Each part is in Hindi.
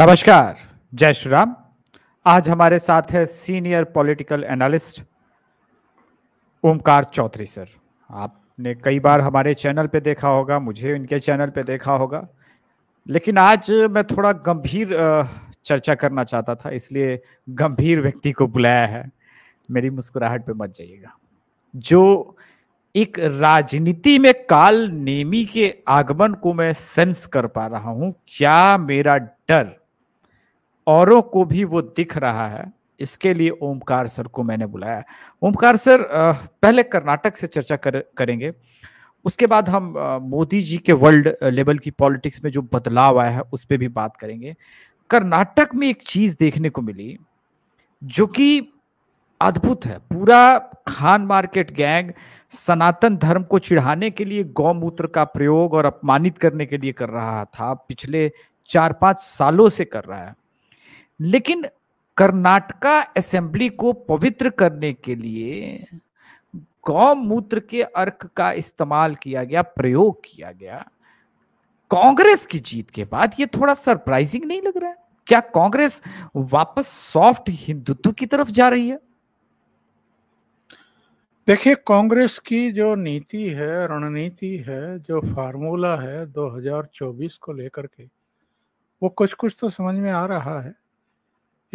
नमस्कार जय श्री राम आज हमारे साथ है senior political analyst Omkar Chaudhary sir आपने कई बार हमारे चैनल पे देखा होगा मुझे इनके चैनल पे देखा होगा लेकिन आज मैं थोड़ा गंभीर चर्चा करना चाहता था इसलिए गंभीर व्यक्ति को बुलाया है मेरी मुस्कुराहट पे मत जाइएगा जो एक राजनीति में काल नेमी के आगमन को मैं सेंस कर पा रहा हूं क्या मेरा डर औरों को भी वो दिख रहा है इसके लिए ओमकार सर को मैंने बुलाया ओमकार सर पहले कर्नाटक से चर्चा कर, करेंगे उसके बाद हम मोदी जी के वर्ल्ड लेवल की पॉलिटिक्स में जो बदलाव आया है उस पर भी बात करेंगे कर्नाटक में एक चीज देखने को मिली जो कि अद्भुत है पूरा खान मार्केट गैंग सनातन धर्म को चिढ़ाने के लिए गौमूत्र का प्रयोग और अपमानित करने के लिए कर रहा था पिछले चार पांच सालों से कर रहा है लेकिन कर्नाटका असेंबली को पवित्र करने के लिए गौमूत्र के अर्क का इस्तेमाल किया गया प्रयोग किया गया कांग्रेस की जीत के बाद ये थोड़ा सरप्राइजिंग नहीं लग रहा है क्या कांग्रेस वापस सॉफ्ट हिंदुत्व की तरफ जा रही है देखिए कांग्रेस की जो नीति है रणनीति है जो फार्मूला है 2024 को लेकर के वो कुछ कुछ तो समझ में आ रहा है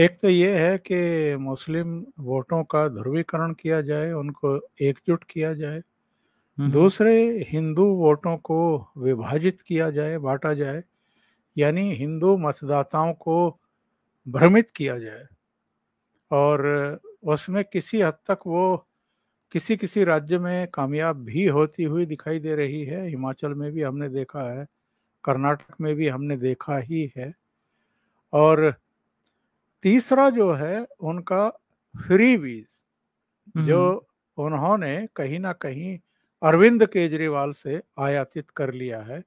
एक तो ये है कि मुस्लिम वोटों का ध्रुवीकरण किया जाए उनको एकजुट किया जाए दूसरे हिंदू वोटों को विभाजित किया जाए बांटा जाए यानी हिंदू मतदाताओं को भ्रमित किया जाए और उसमें किसी हद तक वो किसी किसी राज्य में कामयाब भी होती हुई दिखाई दे रही है हिमाचल में भी हमने देखा है कर्नाटक में भी हमने देखा ही है और तीसरा जो है उनका फ्री वीज जो हम्म। उन्होंने कहीं ना कहीं अरविंद केजरीवाल से आयातित कर लिया है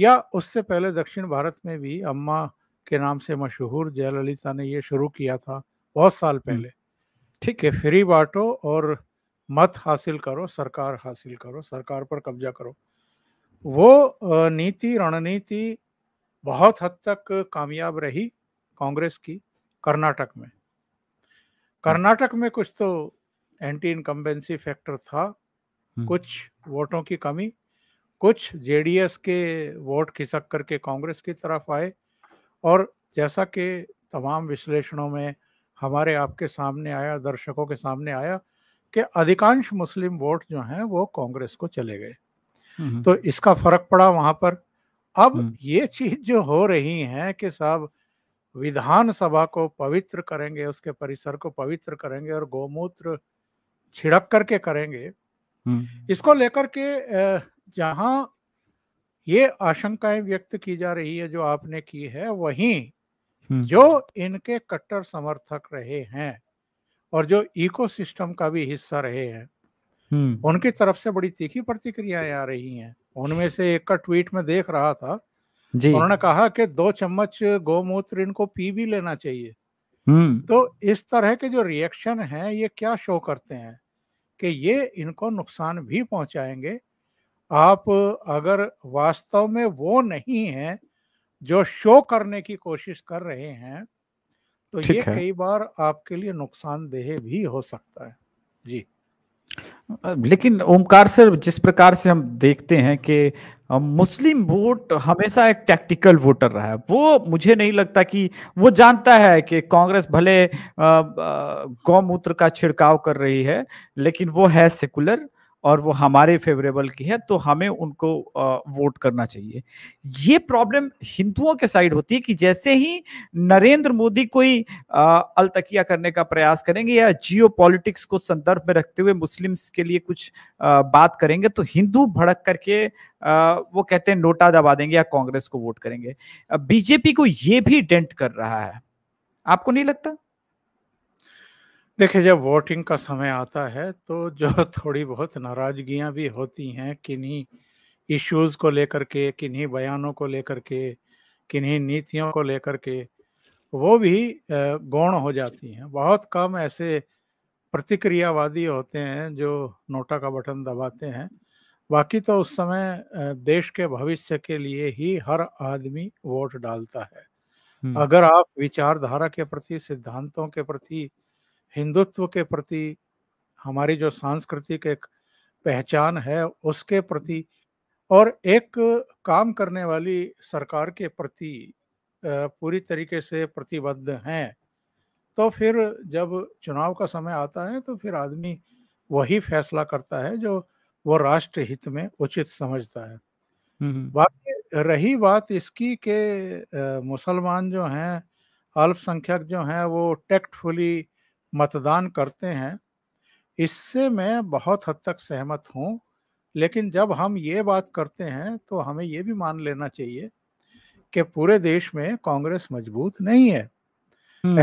या उससे पहले दक्षिण भारत में भी अम्मा के नाम से मशहूर जयललिता ने ये शुरू किया था बहुत साल हम्म। पहले ठीक है फ्री बांटो और मत हासिल करो सरकार हासिल करो सरकार पर कब्जा करो वो नीति रणनीति बहुत हद तक कामयाब रही कांग्रेस की कर्नाटक में कर्नाटक में कुछ तो एंटी इनकम्बेंसी फैक्टर था हम्म। कुछ वोटों की कमी कुछ जेडीएस के वोट खिसक करके कांग्रेस की तरफ आए और जैसा कि तमाम विश्लेषणों में हमारे आपके सामने आया दर्शकों के सामने आया कि अधिकांश मुस्लिम वोट जो हैं वो कांग्रेस को चले गए हम्म। तो इसका फर्क पड़ा वहां पर अब हम्म। ये चीज जो हो रही है कि साहब विधानसभा को पवित्र करेंगे उसके परिसर को पवित्र करेंगे और गोमूत्र छिड़क करके करेंगे हम्म। इसको लेकर के जहां ये आशंकाएं व्यक्त की जा रही है जो आपने की है वहीं हम्म। जो इनके कट्टर समर्थक रहे हैं और जो इकोसिस्टम का भी हिस्सा रहे हैं हम्म। उनकी तरफ से बड़ी तीखी प्रतिक्रियाएं आ रही हैं उनमें से एक का ट्वीट में देख रहा था जी उन्होंने कहा कि दो चम्मच गोमूत्र इनको पी भी लेना चाहिए तो इस तरह के जो रिएक्शन हैं ये क्या शो करते हैं कि ये इनको नुकसान भी पहुंचाएंगे आप अगर वास्तव में वो नहीं है जो शो करने की कोशिश कर रहे हैं तो ये है। कई बार आपके लिए नुकसानदेह भी हो सकता है जी लेकिन ओमकार सर जिस प्रकार से हम देखते हैं कि मुस्लिम वोट हमेशा एक टैक्टिकल वोटर रहा है वो मुझे नहीं लगता कि वो जानता है कि कांग्रेस भले गौमूत्र का छिड़काव कर रही है लेकिन वो है सेकुलर और वो हमारे फेवरेबल की है तो हमें उनको वोट करना चाहिए ये प्रॉब्लम हिंदुओं के साइड होती है कि जैसे ही नरेंद्र मोदी कोई अलतकिया करने का प्रयास करेंगे या जियो को संदर्भ में रखते हुए मुस्लिम्स के लिए कुछ बात करेंगे तो हिंदू भड़क करके वो कहते हैं नोटा दबा देंगे या कांग्रेस को वोट करेंगे बीजेपी को ये भी डेंट कर रहा है आपको नहीं लगता देखिए जब वोटिंग का समय आता है तो जो थोड़ी बहुत नाराजगियां भी होती हैं किन्हीं इश्यूज को लेकर के किन्हीं बयानों को लेकर के किन्हीं नीतियों को लेकर के वो भी गौण हो जाती हैं बहुत कम ऐसे प्रतिक्रियावादी होते हैं जो नोटा का बटन दबाते हैं बाकी तो उस समय देश के भविष्य के लिए ही हर आदमी वोट डालता है अगर आप विचारधारा के प्रति सिद्धांतों के प्रति हिंदुत्व के प्रति हमारी जो सांस्कृतिक एक पहचान है उसके प्रति और एक काम करने वाली सरकार के प्रति पूरी तरीके से प्रतिबद्ध हैं तो फिर जब चुनाव का समय आता है तो फिर आदमी वही फैसला करता है जो वो राष्ट्र हित में उचित समझता है बाकी रही बात इसकी के मुसलमान जो हैं अल्पसंख्यक जो हैं वो टेक्टफुली मतदान करते हैं इससे मैं बहुत हद तक सहमत हूँ लेकिन जब हम ये बात करते हैं तो हमें ये भी मान लेना चाहिए कि पूरे देश में कांग्रेस मजबूत नहीं है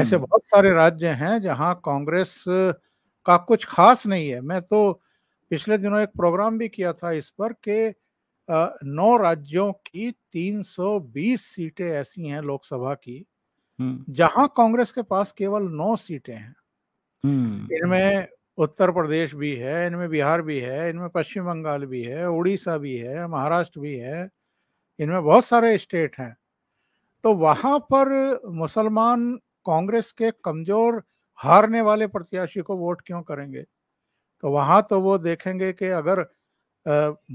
ऐसे हम्म। बहुत सारे राज्य हैं जहां कांग्रेस का कुछ खास नहीं है मैं तो पिछले दिनों एक प्रोग्राम भी किया था इस पर कि नौ राज्यों की 320 सीटें ऐसी हैं लोकसभा की हम्म। जहां कांग्रेस के पास केवल नौ सीटें हैं हम्म। इनमें उत्तर प्रदेश भी है, इनमें बिहार भी है, इनमें पश्चिम बंगाल भी है, उड़ीसा भी है, महाराष्ट्र भी है, इनमें बहुत सारे स्टेट हैं। तो वहाँ पर मुसलमान कांग्रेस के कमज़ोर हारने वाले प्रत्याशी को वोट क्यों करेंगे? तो वहाँ तो वो देखेंगे कि अगर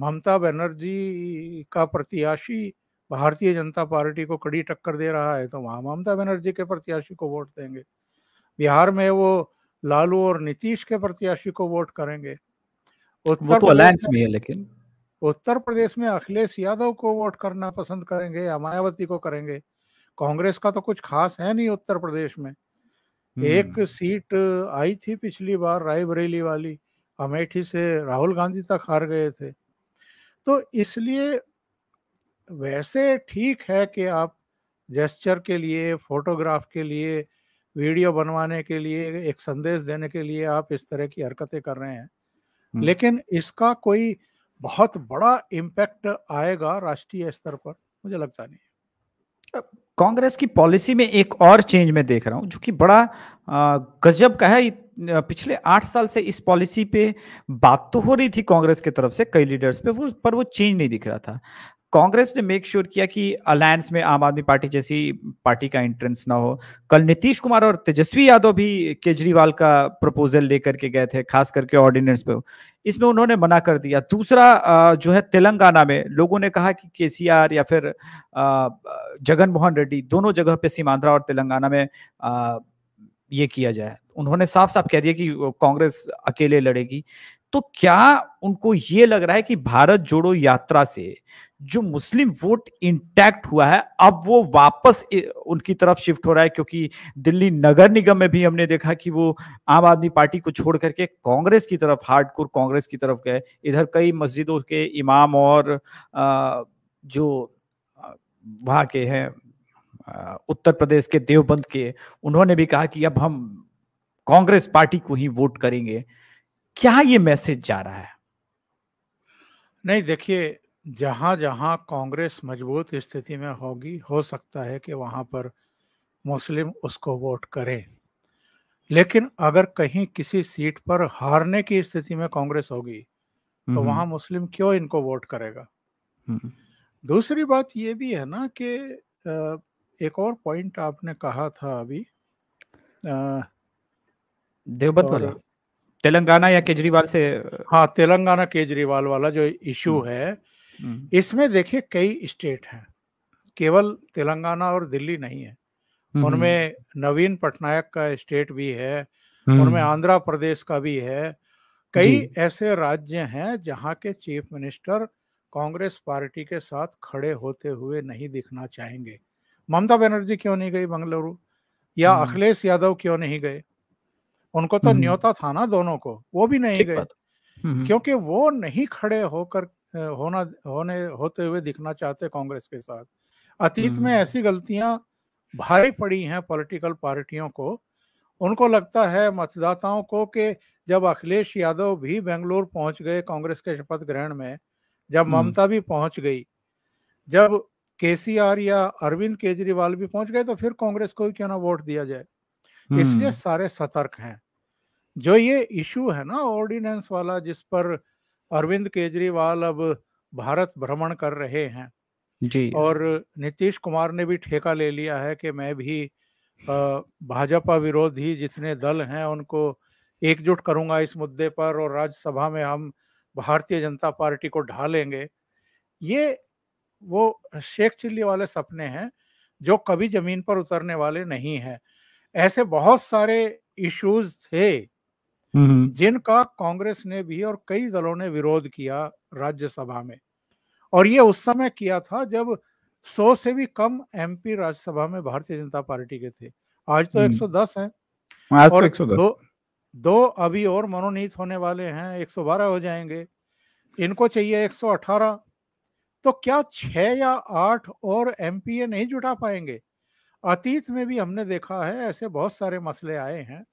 ममता बनर्जी का प्रत्याशी भारतीय जनता पार्टी को कड़ी टक्कर दे रहा है, तो वहाँ ममता बनर्जी के प्रत्याशी को वोट देंगे। बिहार में वो लालू और नीतीश के प्रत्याशी को वोट करेंगे उत्तर वो तो में है लेकिन उत्तर प्रदेश में अखिलेश यादव को वोट करना पसंद करेंगे या मायावती को करेंगे कांग्रेस का तो कुछ खास है नहीं उत्तर प्रदेश में एक हम्म। सीट आई थी पिछली बार रायबरेली वाली अमेठी से राहुल गांधी तक हार गए थे तो इसलिए वैसे ठीक है कि आप जेस्चर के लिए फोटोग्राफ के लिए वीडियो बनवाने के लिए एक संदेश देने के लिए आप इस तरह की हरकतें कर रहे हैं हम्म। लेकिन इसका कोई बहुत बड़ा इम्पैक्ट आएगा राष्ट्रीय स्तर पर मुझे लगता नहीं कांग्रेस की पॉलिसी में एक और चेंज मैं देख रहा हूँ जो कि बड़ा गजब का है पिछले आठ साल से इस पॉलिसी पे बात तो हो रही थी कांग्रेस की तरफ से कई लीडर्स पे पर वो चेंज नहीं दिख रहा था कांग्रेस ने मेक श्योर किया कि अलायंस में आम आदमी पार्टी जैसी पार्टी का एंट्रेंस ना हो कल नीतीश कुमार और तेजस्वी यादव भी केजरीवाल का प्रपोजल लेकर के गए थे खास करके ऑर्डिनेंस पे इसमें उन्होंने मना कर दिया दूसरा जो है तेलंगाना में लोगों ने कहा कि केसीआर या फिर जगन मोहन रेड्डी दोनों जगह पे सीमांध्रा और तेलंगाना में ये किया जाए उन्होंने साफ साफ कह दिया कि कांग्रेस अकेले लड़ेगी तो क्या उनको ये लग रहा है कि भारत जोड़ो यात्रा से जो मुस्लिम वोट इंटैक्ट हुआ है अब वो वापस उनकी तरफ शिफ्ट हो रहा है क्योंकि दिल्ली नगर निगम में भी हमने देखा कि वो आम आदमी पार्टी को छोड़ करके कांग्रेस की तरफ हार्डकोर कांग्रेस की तरफ गए इधर कई मस्जिदों के इमाम और जो वहाँ के हैं उत्तर प्रदेश के देवबंद के उन्होंने भी कहा कि अब हम कांग्रेस पार्टी को ही वोट करेंगे क्या ये मैसेज जा रहा है नहीं देखिए जहां जहां कांग्रेस मजबूत स्थिति में होगी हो सकता है कि वहां पर मुस्लिम उसको वोट करें लेकिन अगर कहीं किसी सीट पर हारने की स्थिति में कांग्रेस होगी तो वहां मुस्लिम क्यों इनको वोट करेगा दूसरी बात ये भी है ना कि एक और पॉइंट आपने कहा था अभी देवबत वाला तेलंगाना या केजरीवाल से हाँ तेलंगाना केजरीवाल वाला जो इशू है हम्म। इसमें देखिए कई स्टेट हैं केवल तेलंगाना और दिल्ली नहीं है हम्म, उनमें हम्म। नवीन पटनायक का स्टेट भी है उनमें आंध्र प्रदेश का भी है कई ऐसे राज्य हैं जहाँ के चीफ मिनिस्टर कांग्रेस पार्टी के साथ खड़े होते हुए नहीं दिखना चाहेंगे ममता बनर्जी क्यों नहीं गई बंगलुरु या अखिलेश यादव क्यों नहीं गए उनको तो न्योता था ना दोनों को वो भी नहीं गए क्योंकि वो नहीं खड़े होकर होना होने होते हुए दिखना चाहते कांग्रेस के साथ अतीत में हम्म। ऐसी गलतियां भारी पड़ी हैं पॉलिटिकल पार्टियों को उनको लगता है मतदाताओं को कि जब अखिलेश यादव भी बेंगलोर पहुंच गए कांग्रेस के शपथ ग्रहण में जब हम्म। ममता भी पहुंच गई जब के या अरविंद केजरीवाल भी पहुंच गए तो फिर कांग्रेस को क्यों ना वोट दिया जाए इसलिए हम्म। सारे सतर्क हैं जो ये इशू है ना ऑर्डिनेंस वाला जिस पर अरविंद केजरीवाल अब भारत भ्रमण कर रहे हैं जी और नीतीश कुमार ने भी ठेका ले लिया है कि मैं भी भाजपा विरोधी जितने दल हैं उनको एकजुट करूंगा इस मुद्दे पर और राज्यसभा में हम भारतीय जनता पार्टी को ढालेंगे ये वो शेख चिल्ली वाले सपने हैं जो कभी जमीन पर उतरने वाले नहीं हैं ऐसे बहुत सारे इश्यूज थे हम्म। जिनका कांग्रेस ने भी और कई दलों ने विरोध किया राज्यसभा में और ये उस समय किया था जब 100 से भी कम एमपी राज्यसभा में भारतीय जनता पार्टी के थे आज तो 110 हम्म। है आज तो और तो 110 दो, दो अभी और मनोनीत होने वाले हैं 112 हो जाएंगे इनको चाहिए 118 तो क्या छह या आठ और एमपीए नहीं जुटा पाएंगे अतीत में भी हमने देखा है ऐसे बहुत सारे मसले आए हैं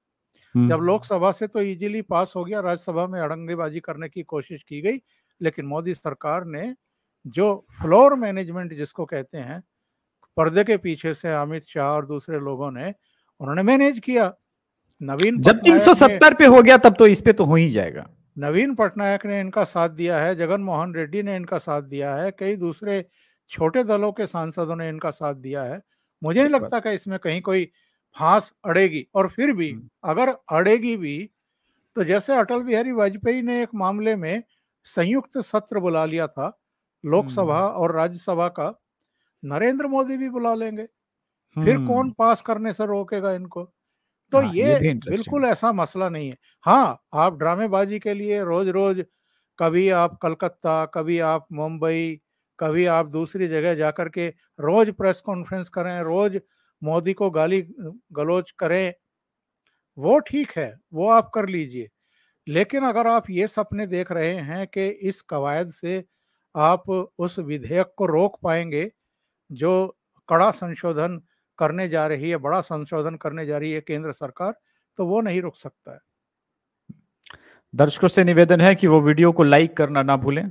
हम्म। जब लोकसभा से तो इजीली पास हो गया राज्यसभा में अड़ंगेबाजी करने की कोशिश की गई लेकिन मोदी सरकार ने जो फ्लोर मैनेजमेंट जिसको कहते हैं पर्दे के पीछे से अमित शाह और दूसरे लोगों ने उन्होंने मैनेज किया नवीन जब 370 पे हो गया तब तो इस पे तो हो ही जाएगा नवीन पटनायक ने इनका साथ दिया है जगन मोहन रेड्डी ने इनका साथ दिया है कई दूसरे छोटे दलों के सांसदों ने इनका साथ दिया है मुझे नहीं लगता कि इसमें कहीं कोई फांस अड़ेगी और फिर भी अगर अड़ेगी भी तो जैसे अटल बिहारी वाजपेयी ने एक मामले में संयुक्त सत्र बुला लिया था लोकसभा और राज्यसभा का नरेंद्र मोदी भी बुला लेंगे फिर कौन पास करने से रोकेगा इनको तो हाँ, ये, ये बिल्कुल ऐसा मसला नहीं है हाँ आप ड्रामेबाजी के लिए रोज रोज कभी आप कलकत्ता कभी आप मुंबई कभी आप दूसरी जगह जाकर के रोज प्रेस कॉन्फ्रेंस करें रोज मोदी को गाली गलोच करें वो ठीक है वो आप कर लीजिए लेकिन अगर आप ये सपने देख रहे हैं कि इस कवायद से आप उस विधेयक को रोक पाएंगे जो कड़ा संशोधन करने जा रही है बड़ा संशोधन करने जा रही है केंद्र सरकार तो वो नहीं रुक सकता है दर्शकों से निवेदन है कि वो वीडियो को लाइक करना ना भूलें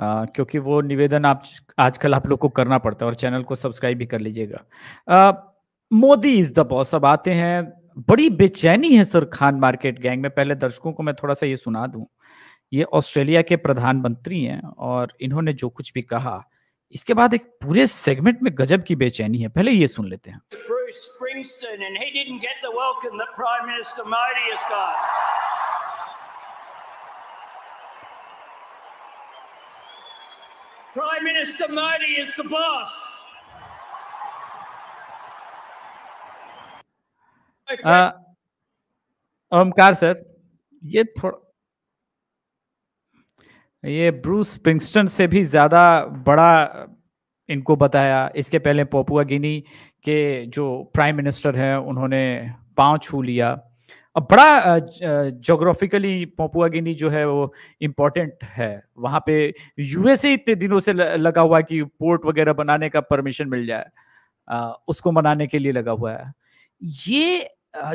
आ, क्योंकि वो निवेदन आप आजकल आप लोग को करना पड़ता है और चैनल को सब्सक्राइब भी कर लीजिएगा मोदी इज द बॉस अब आते हैं बड़ी बेचैनी है सर खान मार्केट गैंग में पहले दर्शकों को मैं थोड़ा सा ये सुना दूं ये ऑस्ट्रेलिया के प्रधानमंत्री हैं और इन्होंने जो कुछ भी कहा इसके बाद एक पूरे सेगमेंट में गजब की बेचैनी है पहले ये सुन लेते हैं Bruce Springsteen and he didn't get the welcome that Prime Minister Modi has got. Prime Minister Modi is the boss. Omkar sir uh, ये थोड़ा ये ब्रूस स्प्रिंगस्टन से भी ज़्यादा बड़ा इनको बताया इसके पहले पोपुआ गिनी के जो प्राइम मिनिस्टर हैं उन्होंने पांव छू लिया अब बड़ा जोग्राफिकली पपुआ गिनी जो है वो इम्पोर्टेंट है वहाँ पे यूएसए इतने दिनों से लगा हुआ है कि पोर्ट वगैरह बनाने का परमिशन मिल जाए उसको बनाने के लिए लगा हुआ है ये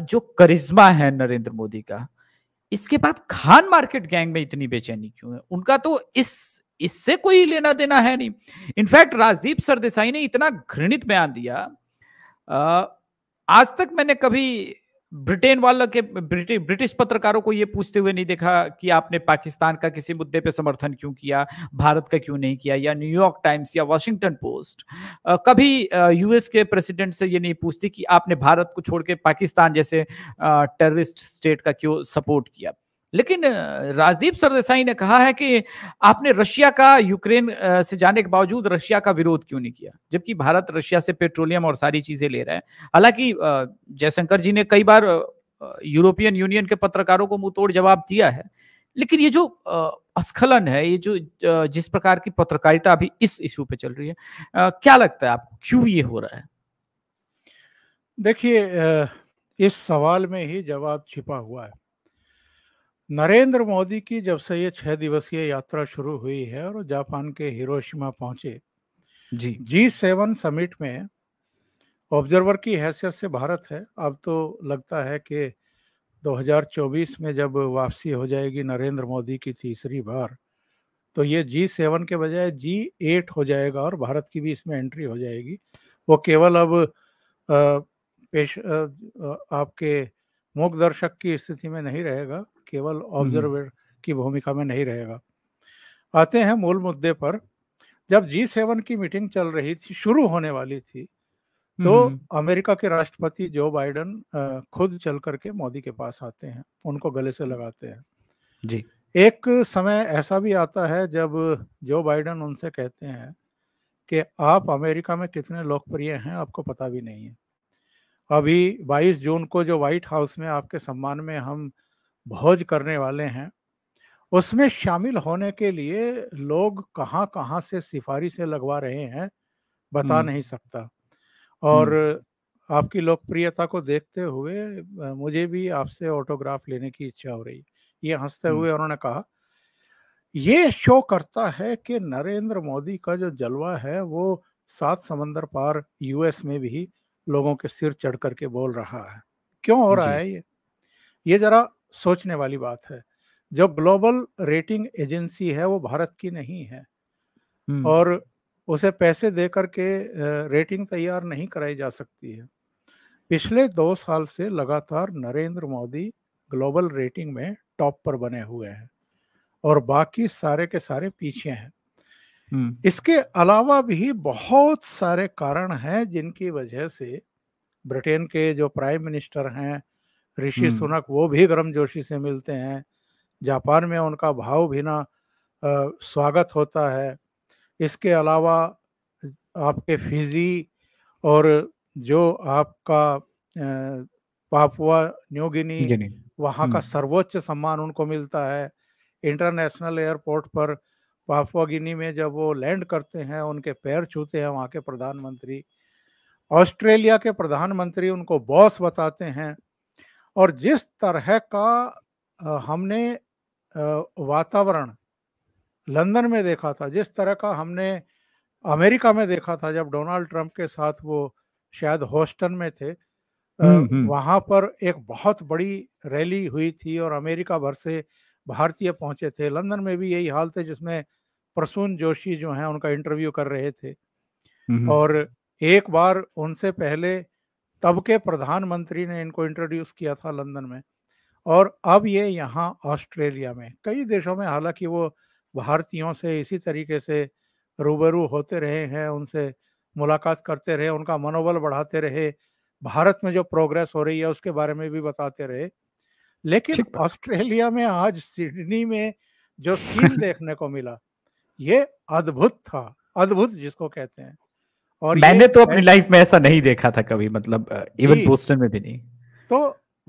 जो करिश्मा है नरेंद्र मोदी का इसके बाद खान मार्केट गैंग में इतनी बेचैनी क्यों है उनका तो इस इससे कोई लेना देना है नहीं इनफैक्ट राजदीप सरदेसाई ने इतना घृणित बयान दिया आज तक मैंने कभी ब्रिटेन वालों के ब्रिटे, ब्रिटिश पत्रकारों को ये पूछते हुए नहीं देखा कि आपने पाकिस्तान का किसी मुद्दे पे समर्थन क्यों किया भारत का क्यों नहीं किया या न्यूयॉर्क टाइम्स या वॉशिंगटन पोस्ट कभी यूएस के प्रेसिडेंट से ये नहीं पूछती कि आपने भारत को छोड़ के पाकिस्तान जैसे टेररिस्ट स्टेट का क्यों सपोर्ट किया लेकिन राजदीप सरदेसाई ने कहा है कि आपने रशिया का यूक्रेन से जाने के बावजूद रशिया का विरोध क्यों नहीं किया जबकि भारत रशिया से पेट्रोलियम और सारी चीजें ले रहा है हालांकि जयशंकर जी ने कई बार यूरोपियन यूनियन के पत्रकारों को मुंह तोड़ जवाब दिया है लेकिन ये जो अस्खलन है ये जो जिस प्रकार की पत्रकारिता अभी इस इश्यू पे चल रही है क्या लगता है आपको क्यों ये हो रहा है देखिए इस सवाल में ही जवाब छिपा हुआ है नरेंद्र मोदी की जब से ये छह दिवसीय यात्रा शुरू हुई है और जापान के हिरोशिमा पहुंचे जी जी सेवन समिट में ऑब्जर्वर की हैसियत से भारत है अब तो लगता है कि 2024 में जब वापसी हो जाएगी नरेंद्र मोदी की तीसरी बार तो ये जी सेवन के बजाय जी एट हो जाएगा और भारत की भी इसमें एंट्री हो जाएगी वो केवल अब पेश आपके मूक दर्शक की स्थिति में नहीं रहेगा केवल ऑब्जर्वर की भूमिका में नहीं रहेगा आते हैं मूल मुद्दे पर जब जी सेवन की मीटिंग चल रही थी शुरू होने वाली थी तो अमेरिका के राष्ट्रपति जो बाइडन खुद चल करके मोदी के पास आते हैं उनको गले से लगाते हैं जी एक समय ऐसा भी आता है जब जो बाइडन उनसे कहते हैं कि आप अमेरिका में कितने लोकप्रिय हैं आपको पता भी नहीं है अभी 22 जून को जो व्हाइट हाउस में आपके सम्मान में हम भोज करने वाले हैं उसमें शामिल होने के लिए लोग कहाँ कहाँ से सिफारिशें लगवा रहे हैं बता नहीं सकता और आपकी लोकप्रियता को देखते हुए मुझे भी आपसे ऑटोग्राफ लेने की इच्छा हो रही ये हंसते हुए उन्होंने कहा ये शो करता है कि नरेंद्र मोदी का जो जलवा है वो सात समंदर पार यूएस में भी लोगों के सिर चढ़ करके बोल रहा है क्यों हो रहा है ये ये जरा सोचने वाली बात है जो ग्लोबल रेटिंग एजेंसी है वो भारत की नहीं है और उसे पैसे दे करके रेटिंग तैयार नहीं कराई जा सकती है पिछले दो साल से लगातार नरेंद्र मोदी ग्लोबल रेटिंग में टॉप पर बने हुए हैं और बाकी सारे के सारे पीछे हैं हम्म। इसके अलावा भी बहुत सारे कारण हैं जिनकी वजह से ब्रिटेन के जो प्राइम मिनिस्टर हैं ऋषि हम्म। सुनक वो भी गर्मजोशी से मिलते हैं जापान में उनका भाव भीना स्वागत होता है इसके अलावा आपके फिजी और जो आपका पापुआ न्यूगिनी वहाँ का हम्म। सर्वोच्च सम्मान उनको मिलता है इंटरनेशनल एयरपोर्ट पर पाफवागिनी में जब वो लैंड करते हैं उनके पैर छूते हैं वहाँ के प्रधानमंत्री ऑस्ट्रेलिया के प्रधानमंत्री उनको बॉस बताते हैं और जिस तरह का हमने वातावरण लंदन में देखा था जिस तरह का हमने अमेरिका में देखा था जब डोनाल्ड ट्रंप के साथ वो शायद होस्टन में थे वहाँ पर एक बहुत बड़ी रैली हुई थी और अमेरिका भर से भारतीय पहुंचे थे लंदन में भी यही हाल थे जिसमें प्रसून जोशी जो हैं उनका इंटरव्यू कर रहे थे और एक बार उनसे पहले तब के प्रधानमंत्री ने इनको इंट्रोड्यूस किया था लंदन में और अब ये यहाँ ऑस्ट्रेलिया में कई देशों में हालांकि वो भारतीयों से इसी तरीके से रूबरू होते रहे हैं उनसे मुलाकात करते रहे उनका मनोबल बढ़ाते रहे भारत में जो प्रोग्रेस हो रही है उसके बारे में भी बताते रहे लेकिन ऑस्ट्रेलिया में आज सिडनी में जो सीन देखने को मिला ये अद्भुत था अद्भुत जिसको कहते हैं और मैंने तो अपनी लाइफ में ऐसा नहीं देखा था कभी मतलब इवन बोस्टन में भी नहीं तो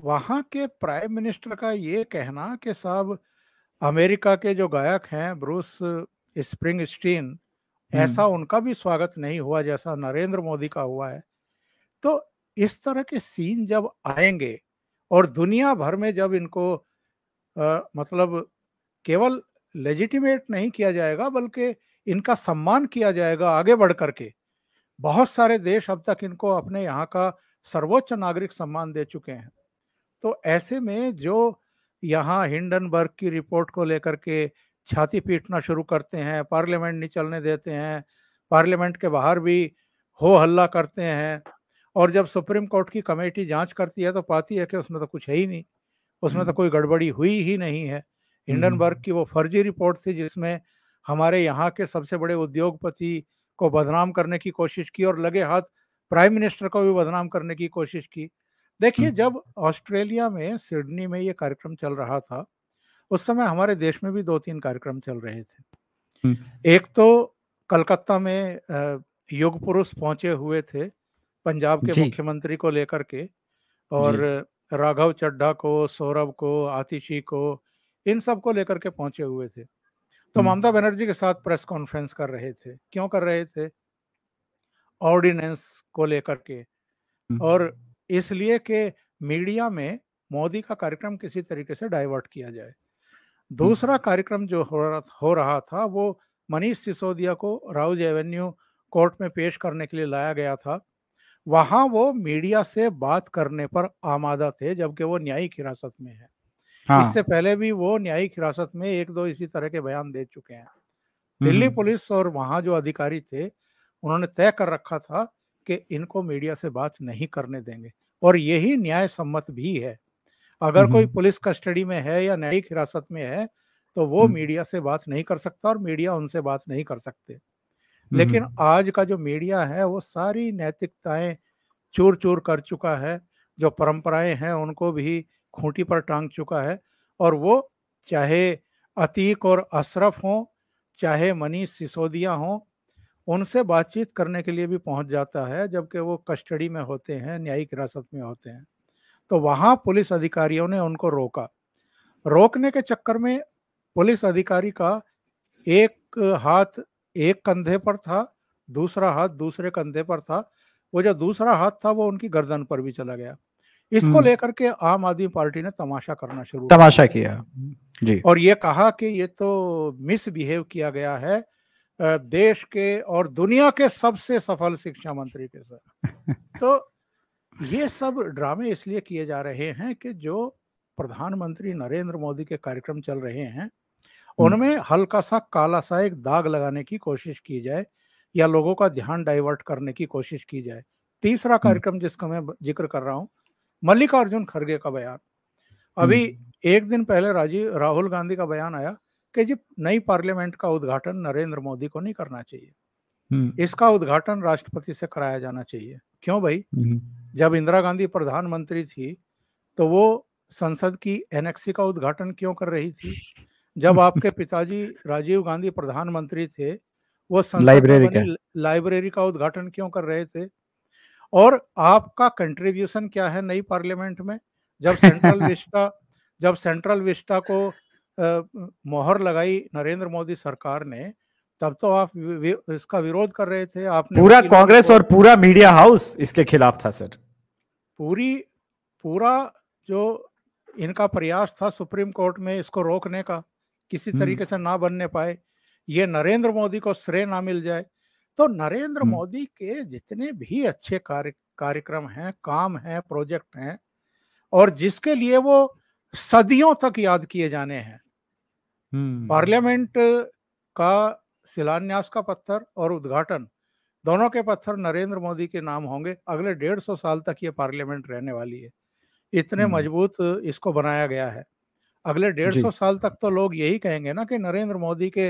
वहां के प्राइम मिनिस्टर का ये कहना कि साहब अमेरिका के जो गायक हैं ब्रूस स्प्रिंग स्टीन ऐसा उनका भी स्वागत नहीं हुआ जैसा नरेंद्र मोदी का हुआ है तो इस तरह के सीन जब आएंगे और दुनिया भर में जब इनको आ, मतलब केवल लेजिटिमेट नहीं किया जाएगा बल्कि इनका सम्मान किया जाएगा आगे बढ़ करके बहुत सारे देश अब तक इनको अपने यहाँ का सर्वोच्च नागरिक सम्मान दे चुके हैं तो ऐसे में जो यहाँ हिंडनबर्ग की रिपोर्ट को लेकर के छाती पीटना शुरू करते हैं पार्लियामेंट नहीं चलने देते हैं पार्लियामेंट के बाहर भी हो हल्ला करते हैं और जब सुप्रीम कोर्ट की कमेटी जांच करती है तो पाती है कि उसमें तो कुछ है ही नहीं उसमें तो कोई गड़बड़ी हुई ही नहीं है हिंडनबर्ग हम्म। की वो फर्जी रिपोर्ट थी जिसमें हमारे यहाँ के सबसे बड़े उद्योगपति को बदनाम करने की कोशिश की और लगे हाथ प्राइम मिनिस्टर को भी बदनाम करने की कोशिश की देखिए हम्म, जब हम्म। ऑस्ट्रेलिया में सिडनी में ये कार्यक्रम चल रहा था उस समय हमारे देश में भी दो तीन कार्यक्रम चल रहे थे एक तो कलकत्ता में युग पुरुष पहुंचे हुए थे पंजाब के मुख्यमंत्री को लेकर के और राघव चड्ढा को सौरभ को आतिशी को इन सब को लेकर के पहुंचे हुए थे तो हम्म। ममता बनर्जी के साथ प्रेस कॉन्फ्रेंस कर रहे थे क्यों कर रहे थे ऑर्डिनेंस को लेकर के हम्म। और इसलिए कि मीडिया में मोदी का कार्यक्रम किसी तरीके से डाइवर्ट किया जाए दूसरा हम्म। कार्यक्रम जो हो रहा हो रहा था वो मनीष सिसोदिया को राउज एवेन्यू कोर्ट में पेश करने के लिए लाया गया था वहां वो मीडिया से बात करने पर आमादा थे जबकि वो न्यायिक हिरासत में है हाँ। इससे पहले भी वो न्यायिक हिरासत में एक दो इसी तरह के बयान दे चुके हैं हम्म, दिल्ली हम्म, हम्म। पुलिस और वहां जो अधिकारी थे उन्होंने तय कर रखा था कि इनको मीडिया से बात नहीं करने देंगे और यही न्याय सम्मत भी है अगर कोई पुलिस कस्टडी में है या न्यायिक हिरासत में है तो वो मीडिया से बात नहीं कर सकता और मीडिया उनसे बात नहीं कर सकते लेकिन आज का जो मीडिया है वो सारी नैतिकताएं चूर चूर कर चुका है जो परंपराएं हैं उनको भी खूंटी पर टांग चुका है और वो चाहे अतीक और अशरफ हों चाहे मनीष सिसोदिया हों उनसे बातचीत करने के लिए भी पहुंच जाता है जबकि वो कस्टडी में होते हैं न्यायिक हिरासत में होते हैं तो वहाँ पुलिस अधिकारियों ने उनको रोका रोकने के चक्कर में पुलिस अधिकारी का एक हाथ एक कंधे पर था दूसरा हाथ दूसरे कंधे पर था वो जो दूसरा हाथ था वो उनकी गर्दन पर भी चला गया इसको हम्म। लेकर के आम आदमी पार्टी ने तमाशा करना शुरू तमाशा किया जी और ये कहा कि ये तो मिसबिहेव किया गया है देश के और दुनिया के सबसे सफल शिक्षा मंत्री के साथ तो ये सब ड्रामे इसलिए किए जा रहे हैं कि जो प्रधानमंत्री नरेंद्र मोदी के कार्यक्रम चल रहे हैं हम्म। उनमें हल्का सा काला सा एक दाग लगाने की कोशिश की जाए या लोगों का ध्यान डाइवर्ट करने की कोशिश की जाए तीसरा हम्म। कार्यक्रम जिसका मैं जिक्र कर रहा हूँ मल्लिकार्जुन खड़गे का बयान अभी हम्म। एक दिन पहले राजीव राहुल गांधी का बयान आया कि जी नई पार्लियामेंट का उद्घाटन नरेंद्र मोदी को नहीं करना चाहिए हम्म। इसका उद्घाटन राष्ट्रपति से कराया जाना चाहिए क्यों भाई हम्म। जब इंदिरा गांधी प्रधानमंत्री थी तो वो संसद की एनएक्सी का उद्घाटन क्यों कर रही थी जब आपके पिताजी राजीव गांधी प्रधानमंत्री थे वो लाइब्रेरी का लाइब्रेरी का उद्घाटन क्यों कर रहे थे और आपका कंट्रीब्यूशन क्या है नई पार्लियामेंट में जब सेंट्रल विस्टा जब सेंट्रल विस्टा को आ, मोहर लगाई नरेंद्र मोदी सरकार ने तब तो आप वि, इसका विरोध कर रहे थे आपने पूरा कांग्रेस और पूरा मीडिया हाउस इसके खिलाफ था सर पूरी पूरा जो इनका प्रयास था सुप्रीम कोर्ट में इसको रोकने का किसी हम्म। तरीके से ना बनने पाए ये नरेंद्र मोदी को श्रेय ना मिल जाए तो नरेंद्र मोदी के जितने भी अच्छे कार्य कार्यक्रम हैं काम हैं प्रोजेक्ट हैं और जिसके लिए वो सदियों तक याद किए जाने हैं पार्लियामेंट का शिलान्यास का पत्थर और उद्घाटन दोनों के पत्थर नरेंद्र मोदी के नाम होंगे अगले डेढ़ सौ साल तक ये पार्लियामेंट रहने वाली है इतने मजबूत इसको बनाया गया है अगले डेढ़ सौ साल तक तो लोग यही कहेंगे ना कि नरेंद्र मोदी के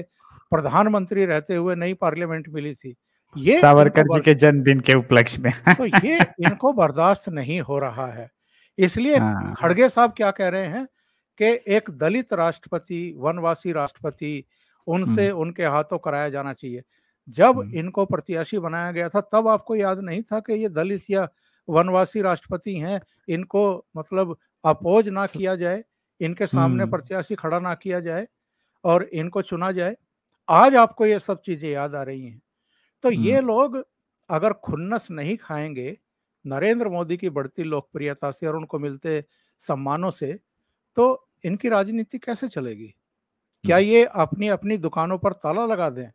प्रधानमंत्री रहते हुए नई पार्लियामेंट मिली थी ये सावरकर जी के जन्मदिन के उपलक्ष्य में तो ये इनको बर्दाश्त नहीं हो रहा है इसलिए हाँ। खड़गे साहब क्या कह रहे हैं कि एक दलित राष्ट्रपति वनवासी राष्ट्रपति उनसे हम्म। उनके हाथों कराया जाना चाहिए जब हम्म। इनको प्रत्याशी बनाया गया था तब आपको याद नहीं था कि ये दलित या वनवासी राष्ट्रपति हैं इनको मतलब अपोज ना किया जाए इनके सामने हम्म। प्रत्याशी खड़ा ना किया जाए और इनको चुना जाए आज आपको ये सब चीजें याद आ रही हैं तो ये लोग अगर खुन्नस नहीं खाएंगे नरेंद्र मोदी की बढ़ती लोकप्रियता से और उनको मिलते सम्मानों से तो इनकी राजनीति कैसे चलेगी क्या ये अपनी अपनी दुकानों पर ताला लगा दें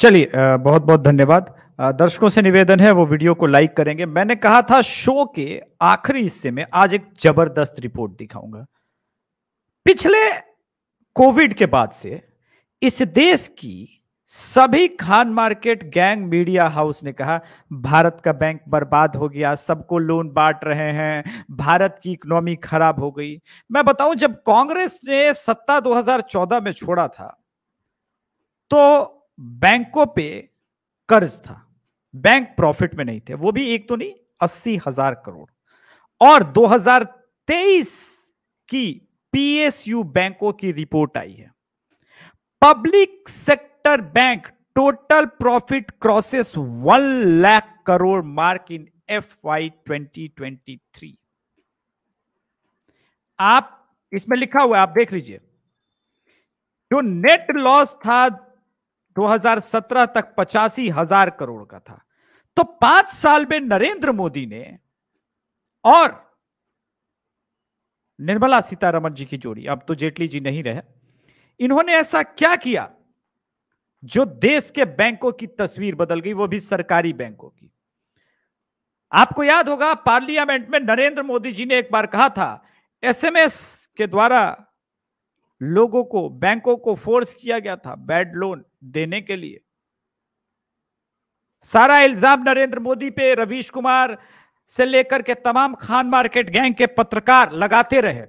चलिए बहुत बहुत धन्यवाद दर्शकों से निवेदन है वो वीडियो को लाइक करेंगे मैंने कहा था शो के आखिरी हिस्से में आज एक जबरदस्त रिपोर्ट दिखाऊंगा पिछले कोविड के बाद से इस देश की सभी Khan Market gang media house ने कहा भारत का बैंक बर्बाद हो गया सबको लोन बांट रहे हैं भारत की इकोनॉमी खराब हो गई मैं बताऊं जब कांग्रेस ने सत्ता 2014 में छोड़ा था तो बैंकों पे कर्ज था बैंक प्रॉफिट में नहीं थे वो भी एक तो नहीं अस्सी हजार करोड़ और 2023 की पीएसयू बैंकों की रिपोर्ट आई है public sector bank total profit crosses one lakh crore mark in F Y twenty twenty three आप इसमें लिखा हुआ है आप देख लीजिए जो नेट लॉस था 2017 तक पचासी हजार करोड़ का था तो पांच साल में नरेंद्र मोदी ने और निर्मला सीतारमन जी की जोड़ी अब तो जेटली जी नहीं रहे इन्होंने ऐसा क्या किया जो देश के बैंकों की तस्वीर बदल गई वो भी सरकारी बैंकों की आपको याद होगा पार्लियामेंट में नरेंद्र मोदी जी ने एक बार कहा था एसएमएस के द्वारा लोगों को बैंकों को फोर्स किया गया था बैड लोन देने के लिए सारा इल्जाम नरेंद्र मोदी पे रवीश कुमार से लेकर के तमाम खान मार्केट गैंग के पत्रकार लगाते रहे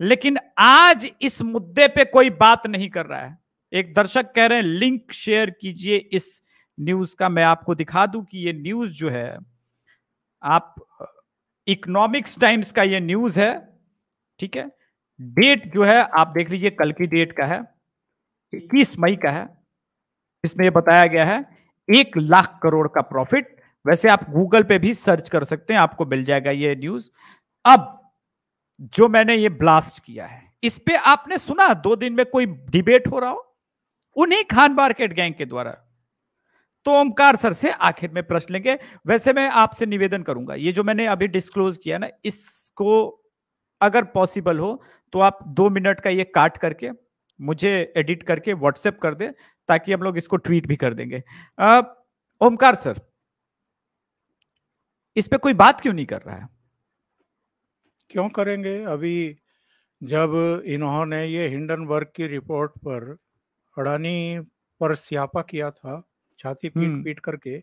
लेकिन आज इस मुद्दे पे कोई बात नहीं कर रहा है एक दर्शक कह रहे हैं लिंक शेयर कीजिए इस न्यूज का मैं आपको दिखा दूं कि ये न्यूज जो है आप इकोनॉमिक्स टाइम्स का ये न्यूज है ठीक है डेट जो है आप देख लीजिए कल की डेट का है इक्कीस मई का है इसमें बताया गया है एक लाख करोड़ का प्रॉफिट वैसे आप गूगल पे भी सर्च कर सकते हैं आपको मिल जाएगा ये न्यूज अब जो मैंने ये ब्लास्ट किया है इस पे आपने सुना दो दिन में कोई डिबेट हो रहा हो उन्हीं खान मार्केट गैंग के द्वारा तो ओमकार सर से आखिर में प्रश्न लेंगे वैसे मैं आपसे निवेदन करूंगा ये जो मैंने अभी डिस्क्लोज किया ना इसको अगर पॉसिबल हो तो आप दो मिनट का ये काट करके मुझे एडिट करके व्हाट्सएप कर दे ताकि हम लोग इसको ट्वीट भी कर देंगे ओमकार सर इस पे कोई बात क्यों नहीं कर रहा है क्यों करेंगे अभी जब इन्होंने ये हिंडनबर्ग की रिपोर्ट पर अडानी पर स्यापा किया था छाती पीट हम्म। पीट करके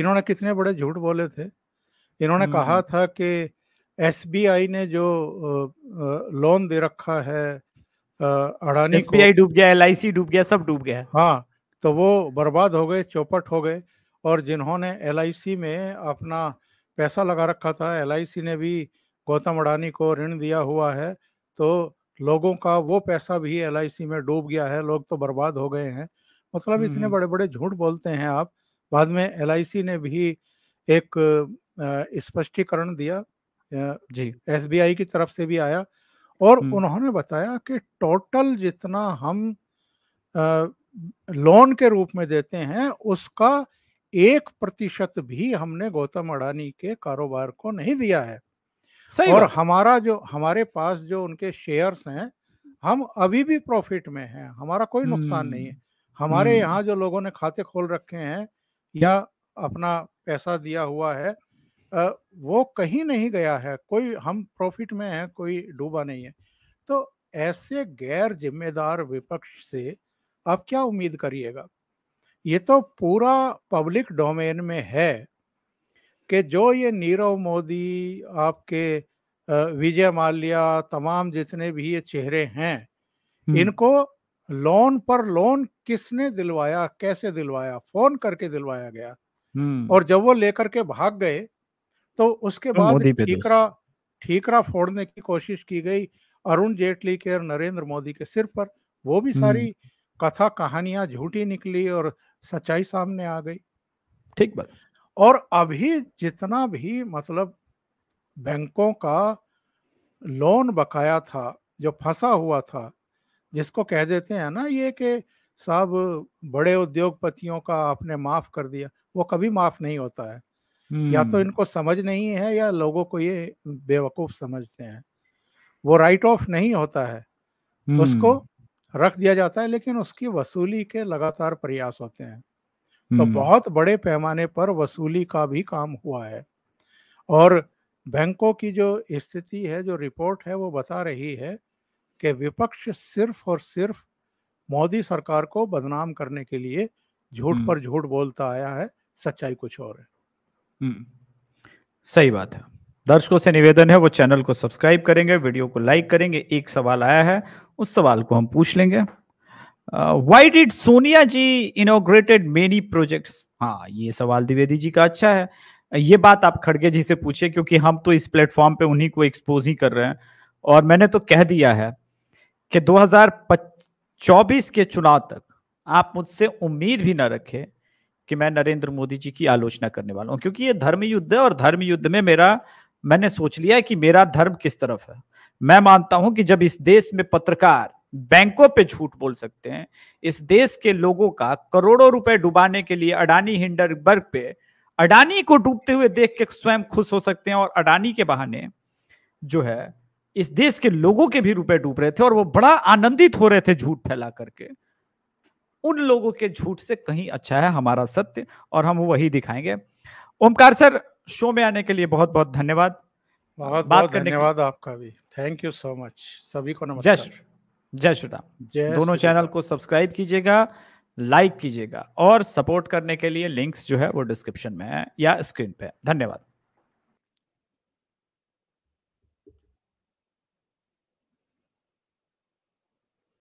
इन्होंने कितने बड़े झूठ बोले थे इन्होंने हम्म, कहा हम्म। था कि एसबीआई ने जो लोन दे रखा है अडानी एसबीआई डूब गया एल डूब गया सब डूब गया हाँ तो वो बर्बाद हो गए चौपट हो गए और जिन्होंने एल में अपना पैसा लगा रखा था एल ने भी गौतम अडानी को ऋण दिया हुआ है तो लोगों का वो पैसा भी एल में डूब गया है लोग तो बर्बाद हो गए हैं मतलब इतने बड़े बड़े झूठ बोलते हैं आप बाद में एल ने भी एक स्पष्टीकरण दिया जी एस की तरफ से भी आया और उन्होंने बताया कि टोटल जितना हम लोन के रूप में देते हैं उसका एक प्रतिशत भी हमने गौतम अडानी के कारोबार को नहीं दिया है सही और हमारा जो हमारे पास जो उनके शेयर्स हैं हम अभी भी प्रॉफिट में हैं हमारा कोई नुकसान नहीं है हम्म, हमारे हम्म। यहाँ जो लोगों ने खाते खोल रखे हैं या अपना पैसा दिया हुआ है वो कहीं नहीं गया है कोई हम प्रॉफिट में है कोई डूबा नहीं है तो ऐसे गैर जिम्मेदार विपक्ष से आप क्या उम्मीद करिएगा ये तो पूरा पब्लिक डोमेन में है कि जो ये नीरव मोदी आपके विजय माल्या तमाम जितने भी ये चेहरे हैं इनको लोन पर लोन किसने दिलवाया कैसे दिलवाया फोन करके दिलवाया गया और जब वो लेकर के भाग गए तो उसके तो बाद ठीकरा ठीकरा फोड़ने की कोशिश की गई अरुण जेटली के और नरेंद्र मोदी के सिर पर वो भी सारी कथा कहानियां झूठी निकली और सच्चाई सामने आ गई ठीक बात और अभी जितना भी मतलब बैंकों का लोन बकाया था जो फंसा हुआ था जिसको कह देते हैं ना ये कि साहब बड़े उद्योगपतियों का आपने माफ कर दिया वो कभी माफ नहीं होता है या तो हम्म। इनको समझ नहीं है या लोगों को ये बेवकूफ समझते हैं वो राइट ऑफ नहीं होता है उसको हम्म। रख दिया जाता है लेकिन उसकी वसूली के लगातार प्रयास होते हैं तो बहुत बड़े पैमाने पर वसूली का भी काम हुआ है और बैंकों की जो स्थिति है जो रिपोर्ट है वो बता रही है कि विपक्ष सिर्फ और सिर्फ मोदी सरकार को बदनाम करने के लिए झूठ पर झूठ बोलता आया है सच्चाई कुछ और है सही बात है दर्शकों से निवेदन है वो चैनल को सब्सक्राइब करेंगे वीडियो को लाइक करेंगे एक सवाल आया है उस सवाल को हम पूछ लेंगे why did Sonia ji inaugurated many project हाँ ये सवाल द्विवेदी जी का अच्छा है ये बात आप खड़गे जी से पूछे क्योंकि हम तो इस प्लेटफॉर्म पे उन्हीं को एक्सपोज ही कर रहे हैं और मैंने तो कह दिया है कि 2024 के चुनाव तक आप मुझसे उम्मीद भी ना रखें कि मैं नरेंद्र मोदी जी की आलोचना करने वाला हूं क्योंकि ये धर्म युद्ध है और धर्म युद्ध में मेरा मैंने सोच लिया है कि मेरा धर्म किस तरफ है मैं मानता हूं कि जब इस देश में पत्रकार बैंकों पे झूठ बोल सकते हैं इस देश के लोगों का करोड़ों रुपए डुबाने के लिए अडानी हिंडरबर्ग पे अडानी को डूबते हुए देख के स्वयं खुश हो सकते हैं और अडानी के बहाने जो है इस देश के लोगों के भी रुपए डूब रहे थे और वो बड़ा आनंदित हो रहे थे झूठ फैला करके उन लोगों के झूठ से कहीं अच्छा है हमारा सत्य और हम वही दिखाएंगे ओमकार सर शो में आने के लिए बहुत बहुत धन्यवाद बहुत बहुत धन्यवाद आपका भी थैंक यू सो मच सभी को नमस्कार जय जय श्री राम दोनों चैनल को सब्सक्राइब कीजिएगा लाइक कीजिएगा और सपोर्ट करने के लिए लिंक्स जो है वो डिस्क्रिप्शन में है या स्क्रीन पे है धन्यवाद